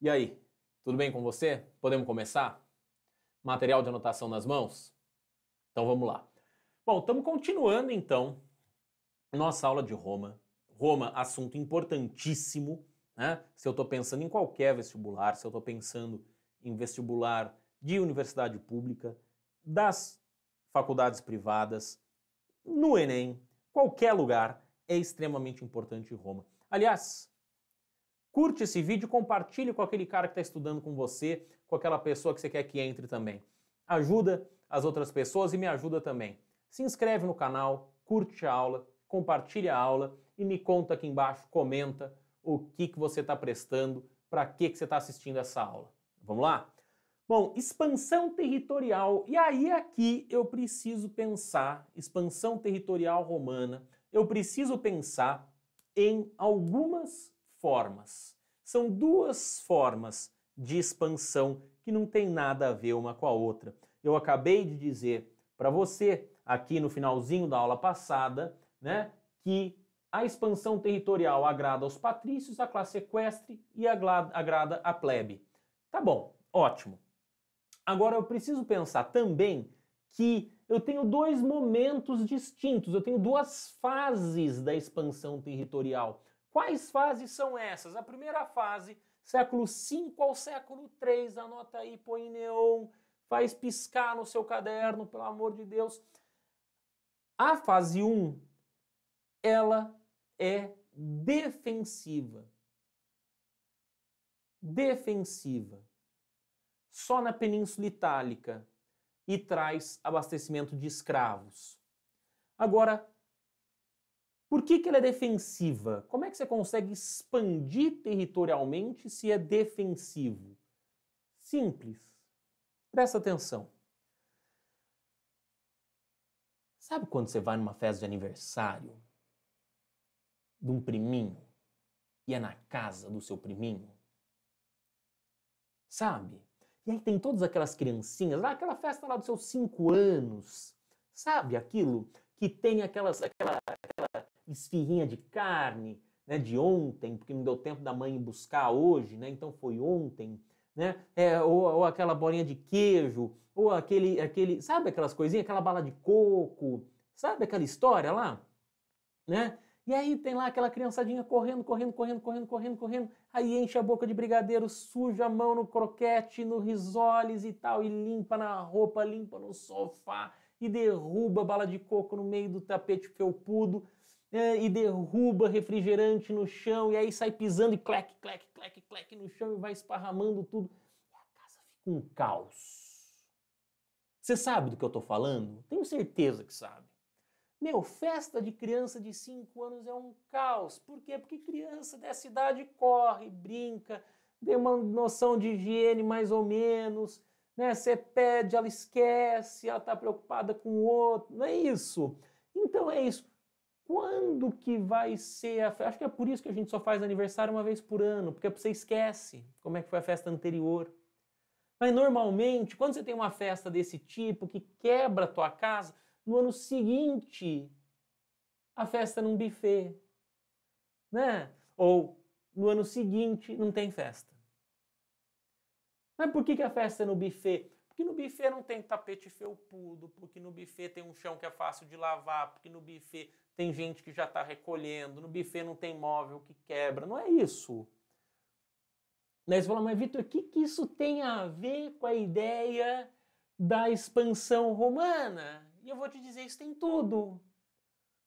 E aí, tudo bem com você? Podemos começar? Material de anotação nas mãos? Então vamos lá. Bom, estamos continuando então nossa aula de Roma. Roma, assunto importantíssimo, né? Se eu estou pensando em qualquer vestibular, se eu estou pensando em vestibular de universidade pública, das faculdades privadas, no Enem, qualquer lugar, é extremamente importante Roma. Aliás, Curte esse vídeo, compartilhe com aquele cara que está estudando com você, com aquela pessoa que você quer que entre também. Ajuda as outras pessoas e me ajuda também. Se inscreve no canal, curte a aula, compartilha a aula e me conta aqui embaixo, comenta o que, que você está prestando, para que, que você está assistindo essa aula. Vamos lá? Bom, expansão territorial. E aí aqui é eu preciso pensar, expansão territorial romana, eu preciso pensar em algumas formas. São duas formas de expansão que não tem nada a ver uma com a outra. Eu acabei de dizer para você aqui no finalzinho da aula passada, né, que a expansão territorial agrada aos patrícios, à classe equestre e agrada à plebe. Tá bom, ótimo. Agora eu preciso pensar também que eu tenho dois momentos distintos, eu tenho duas fases da expansão territorial. Quais fases são essas? A primeira fase, século V ao século III, anota aí, põe em neon, faz piscar no seu caderno, pelo amor de Deus. A fase 1, ela é defensiva. Defensiva. Só na Península Itálica e traz abastecimento de escravos. Agora, por que, que ela é defensiva? Como é que você consegue expandir territorialmente se é defensivo? Simples. Presta atenção. Sabe quando você vai numa festa de aniversário de um priminho e é na casa do seu priminho? Sabe? E aí tem todas aquelas criancinhas, lá ah, aquela festa lá dos seus cinco anos. Sabe aquilo que tem aquelas, aquela, esfirrinha de carne, né, de ontem, porque não deu tempo da mãe buscar hoje, né, então foi ontem, né, é, ou, ou, aquela bolinha de queijo, ou aquele, aquele, sabe aquelas coisinhas, aquela bala de coco, sabe aquela história lá, né? E aí tem lá aquela criançadinha correndo, correndo, correndo, correndo, correndo, correndo, aí enche a boca de brigadeiro, suja a mão no croquete, no risoles e tal, e limpa na roupa, limpa no sofá, e derruba bala de coco no meio do tapete felpudo é, e derruba refrigerante no chão, e aí sai pisando e clec, clec, clec, clec no chão e vai esparramando tudo. E a casa fica um caos. Você sabe do que eu tô falando? Tenho certeza que sabe. Meu, festa de criança de 5 anos é um caos. Por quê? Porque criança dessa idade corre, brinca, tem uma noção de higiene mais ou menos, né? Você pede, ela esquece, ela está preocupada com o outro. Não é isso. Então é isso quando que vai ser a festa? Acho que é por isso que a gente só faz aniversário uma vez por ano, porque você esquece como é que foi a festa anterior. Mas normalmente, quando você tem uma festa desse tipo que quebra a tua casa, no ano seguinte a festa é num buffet, né? Ou no ano seguinte não tem festa. Mas por que, que a festa é no buffet? Porque no buffet não tem tapete felpudo, porque no buffet tem um chão que é fácil de lavar, porque no buffet tem gente que já está recolhendo, no buffet não tem móvel que quebra. Não é isso. Mas você fala, mas Vitor, o que, que isso tem a ver com a ideia da expansão romana? E eu vou te dizer, isso tem tudo.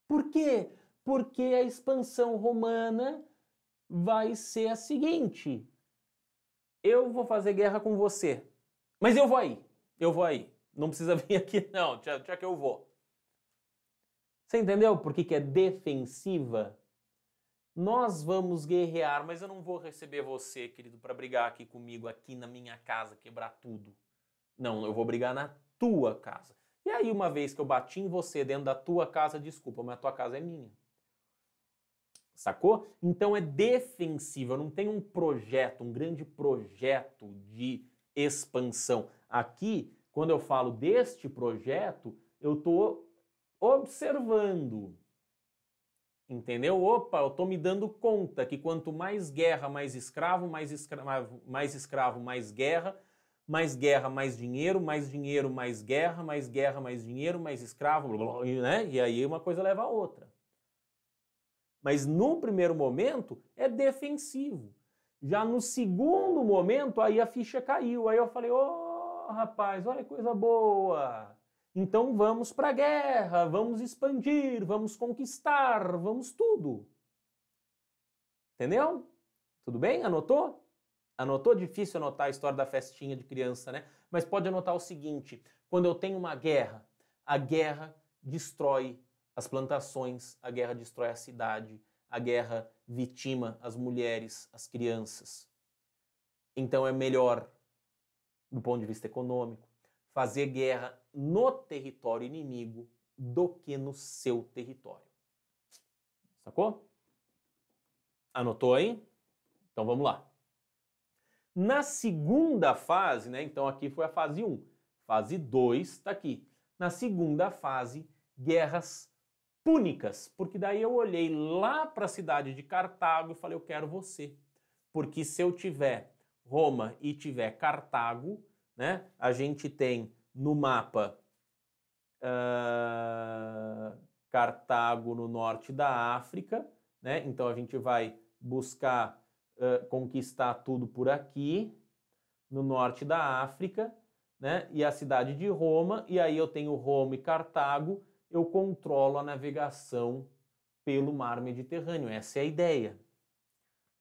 Por quê? Porque a expansão romana vai ser a seguinte: eu vou fazer guerra com você. Mas eu vou aí, eu vou aí. Não precisa vir aqui, não, já, já que eu vou. Você entendeu por que, que é defensiva? Nós vamos guerrear, mas eu não vou receber você, querido, para brigar aqui comigo, aqui na minha casa, quebrar tudo. Não, eu vou brigar na tua casa. E aí, uma vez que eu bati em você dentro da tua casa, desculpa, mas a tua casa é minha. Sacou? Então é defensiva, não tem um projeto, um grande projeto de expansão. Aqui, quando eu falo deste projeto, eu estou observando. Entendeu? Opa, eu estou me dando conta que quanto mais guerra, mais escravo, mais escravo, mais escravo, mais guerra, mais guerra, mais dinheiro, mais dinheiro, mais guerra, mais guerra, mais dinheiro, mais escravo, blá, blá, né? E aí uma coisa leva a outra. Mas no primeiro momento é defensivo. Já no segundo momento, aí a ficha caiu. Aí eu falei: ô oh, rapaz, olha que coisa boa! Então vamos para a guerra, vamos expandir, vamos conquistar, vamos tudo. Entendeu? Tudo bem? Anotou? Anotou? Difícil anotar a história da festinha de criança, né? Mas pode anotar o seguinte: quando eu tenho uma guerra, a guerra destrói as plantações, a guerra destrói a cidade, a guerra vitima as mulheres, as crianças. Então é melhor, do ponto de vista econômico, fazer guerra no território inimigo do que no seu território. Sacou? Anotou aí? Então vamos lá. Na segunda fase, né? Então aqui foi a fase 1. Fase 2 está aqui. Na segunda fase, guerras púnicas, porque daí eu olhei lá para a cidade de Cartago e falei: eu quero você. Porque se eu tiver Roma e tiver Cartago, né, a gente tem no mapa uh, Cartago no norte da África, né, então a gente vai buscar uh, conquistar tudo por aqui, no norte da África, né, e a cidade de Roma, e aí eu tenho Roma e Cartago eu controlo a navegação pelo mar Mediterrâneo. Essa é a ideia,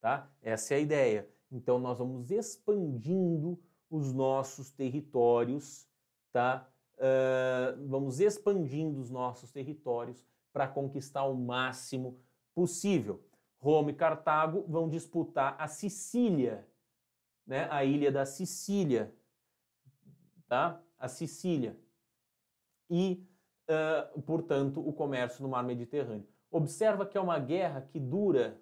tá? Essa é a ideia. Então nós vamos expandindo os nossos territórios, tá? Uh, vamos expandindo os nossos territórios para conquistar o máximo possível. Roma e Cartago vão disputar a Sicília, né? A ilha da Sicília, tá? A Sicília. E portanto, o comércio no mar Mediterrâneo. Observa que é uma guerra que dura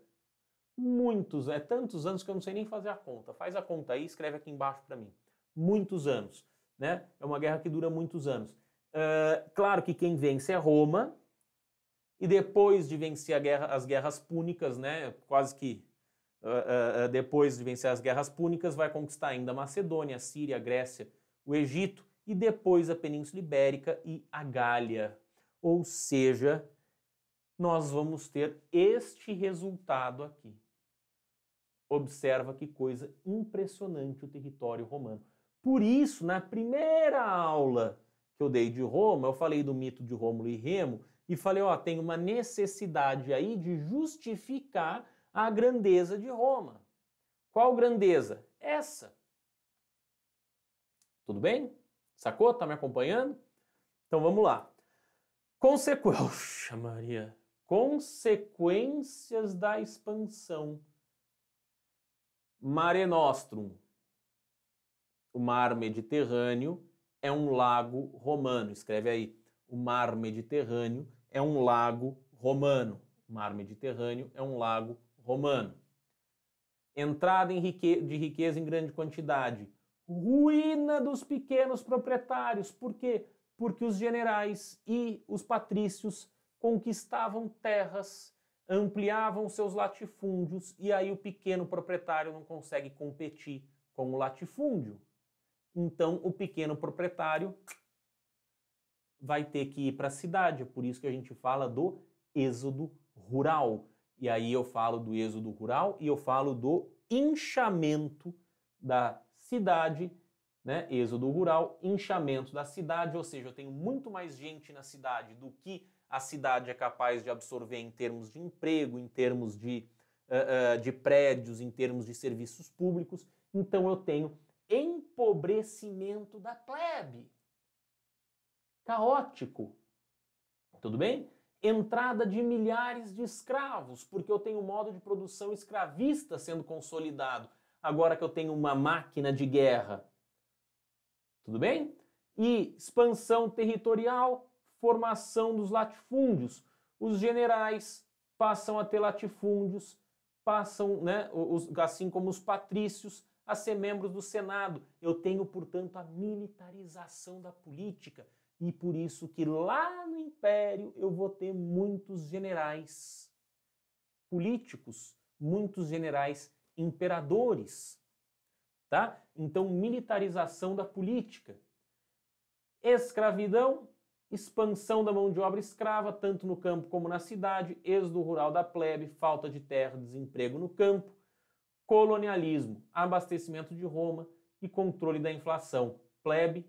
muitos, é tantos anos que eu não sei nem fazer a conta. Faz a conta aí, escreve aqui embaixo para mim. Muitos anos, né? É uma guerra que dura muitos anos. Uh, claro que quem vence é Roma, e depois de vencer guerra, as guerras púnicas, né, quase que uh, uh, depois de vencer as guerras púnicas, vai conquistar ainda a Macedônia, a Síria, a Grécia, o Egito, e depois a Península Ibérica e a Gália. Ou seja, nós vamos ter este resultado aqui. Observa que coisa impressionante o território romano. Por isso, na primeira aula que eu dei de Roma, eu falei do mito de Rômulo e Remo e falei, ó, tem uma necessidade aí de justificar a grandeza de Roma. Qual grandeza? Essa. Tudo bem? Sacou? Tá me acompanhando? Então vamos lá. Consequência, Maria. Consequências da expansão. Mare Nostrum. O mar Mediterrâneo é um lago romano. Escreve aí. O mar Mediterrâneo é um lago romano. O mar Mediterrâneo é um lago romano. Entrada de riqueza em grande quantidade ruína dos pequenos proprietários. Por quê? Porque os generais e os patrícios conquistavam terras, ampliavam seus latifúndios e aí o pequeno proprietário não consegue competir com o latifúndio. Então o pequeno proprietário vai ter que ir para a cidade, é por isso que a gente fala do êxodo rural. E aí eu falo do êxodo rural e eu falo do inchamento da cidade, né? Êxodo rural, inchamento da cidade, ou seja, eu tenho muito mais gente na cidade do que a cidade é capaz de absorver em termos de emprego, em termos de, uh, uh, de prédios, em termos de serviços públicos. Então eu tenho empobrecimento da plebe. Caótico. Tudo bem? Entrada de milhares de escravos, porque eu tenho um modo de produção escravista sendo consolidado agora que eu tenho uma máquina de guerra. Tudo bem? E expansão territorial, formação dos latifúndios. Os generais passam a ter latifúndios, passam, né, os, assim como os patrícios, a ser membros do Senado. Eu tenho, portanto, a militarização da política. E por isso que lá no Império eu vou ter muitos generais políticos, muitos generais imperadores, tá? Então, militarização da política. Escravidão, expansão da mão de obra escrava, tanto no campo como na cidade, êxodo rural da plebe, falta de terra, desemprego no campo, colonialismo, abastecimento de Roma e controle da inflação, plebe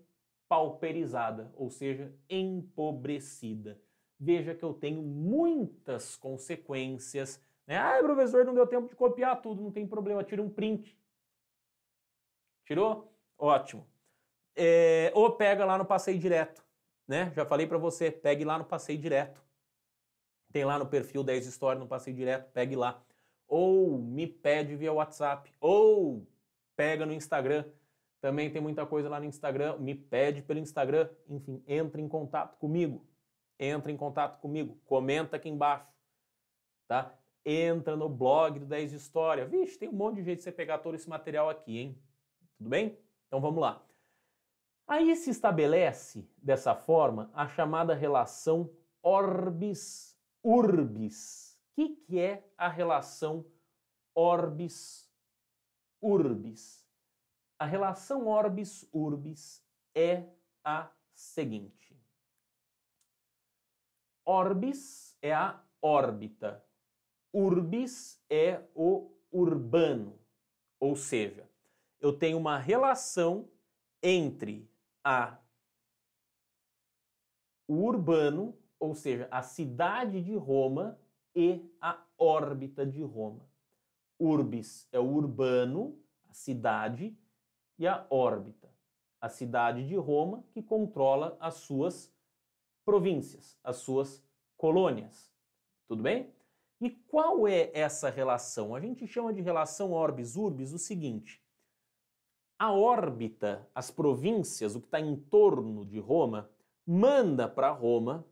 pauperizada, ou seja, empobrecida. Veja que eu tenho muitas consequências né? Ah, professor, não deu tempo de copiar tudo, não tem problema, tira um print. Tirou? Ótimo. É, ou pega lá no passeio direto, né? Já falei para você, pegue lá no passeio direto. Tem lá no perfil 10 História, no passeio direto, pegue lá. Ou me pede via WhatsApp, ou pega no Instagram. Também tem muita coisa lá no Instagram, me pede pelo Instagram, enfim, entre em contato comigo. Entre em contato comigo, comenta aqui embaixo, tá? entra no blog do 10 História. Vixe, tem um monte de jeito de você pegar todo esse material aqui, hein? Tudo bem? Então vamos lá. Aí se estabelece, dessa forma, a chamada relação orbis-urbis. O que, que é a relação orbis-urbis? A relação orbis-urbis é a seguinte. Orbis é a órbita Urbis é o urbano, ou seja, eu tenho uma relação entre a o urbano, ou seja, a cidade de Roma e a órbita de Roma. Urbis é o urbano, a cidade, e a órbita, a cidade de Roma que controla as suas províncias, as suas colônias. Tudo bem? E qual é essa relação? A gente chama de relação orbis-urbis o seguinte: a órbita, as províncias, o que está em torno de Roma, manda para Roma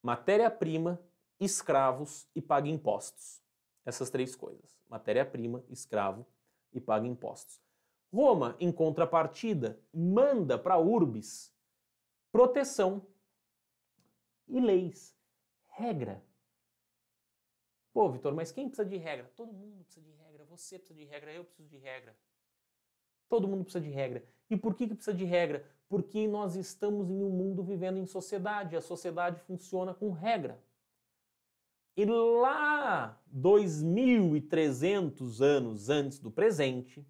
matéria-prima, escravos e paga impostos. Essas três coisas: matéria-prima, escravo e paga impostos. Roma, em contrapartida, manda para Urbis proteção e leis, regra, Pô, Vitor, mas quem precisa de regra? Todo mundo precisa de regra. Você precisa de regra, eu preciso de regra. Todo mundo precisa de regra. E por que, que precisa de regra? Porque nós estamos em um mundo vivendo em sociedade. A sociedade funciona com regra. E lá, 2.300 anos antes do presente,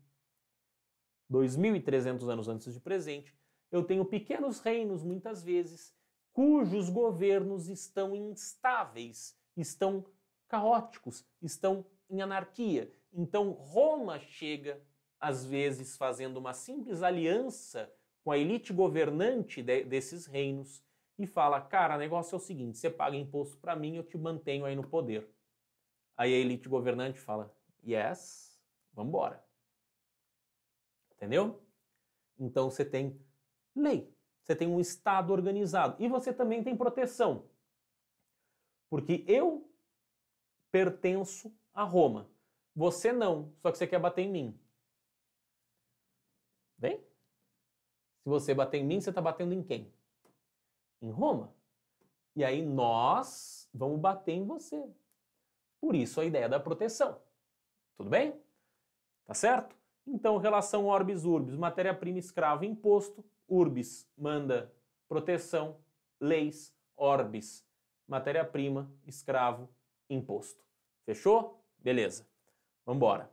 2.300 anos antes do presente, eu tenho pequenos reinos, muitas vezes, cujos governos estão instáveis, estão caóticos, estão em anarquia. Então Roma chega, às vezes, fazendo uma simples aliança com a elite governante de, desses reinos e fala: cara, o negócio é o seguinte, você paga imposto para mim, eu te mantenho aí no poder. Aí a elite governante fala: yes, vamos embora. Entendeu? Então você tem lei, você tem um Estado organizado e você também tem proteção. Porque eu pertenço a Roma. Você não, só que você quer bater em mim. Bem? Se você bater em mim, você está batendo em quem? Em Roma. E aí nós vamos bater em você. Por isso a ideia da proteção. Tudo bem? Tá certo? Então, relação orbis urbis, matéria-prima, escravo, imposto, urbis manda proteção, leis, orbis, matéria-prima, escravo, imposto. Fechou? Beleza. Vamos embora.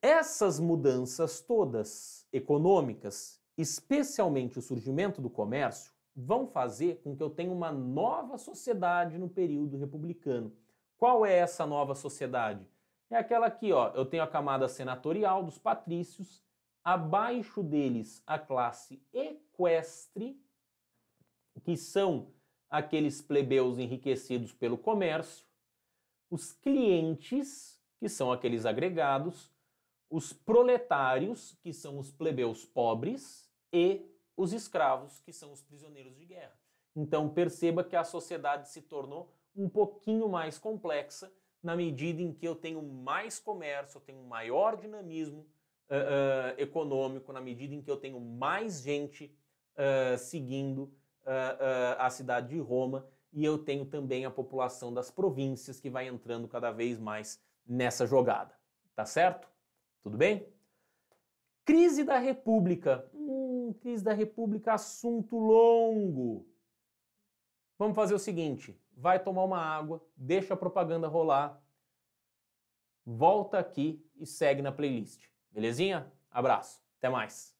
Essas mudanças todas econômicas, especialmente o surgimento do comércio, vão fazer com que eu tenha uma nova sociedade no período republicano. Qual é essa nova sociedade? É aquela aqui, ó. Eu tenho a camada senatorial dos patrícios, abaixo deles a classe equestre, que são aqueles plebeus enriquecidos pelo comércio, os clientes, que são aqueles agregados, os proletários, que são os plebeus pobres, e os escravos, que são os prisioneiros de guerra. Então perceba que a sociedade se tornou um pouquinho mais complexa na medida em que eu tenho mais comércio, eu tenho maior dinamismo uh, uh, econômico, na medida em que eu tenho mais gente uh, seguindo a cidade de Roma e eu tenho também a população das províncias que vai entrando cada vez mais nessa jogada. Tá certo? Tudo bem? Crise da República. Hum, crise da República, assunto longo. Vamos fazer o seguinte: vai tomar uma água, deixa a propaganda rolar, volta aqui e segue na playlist. Belezinha? Abraço, até mais.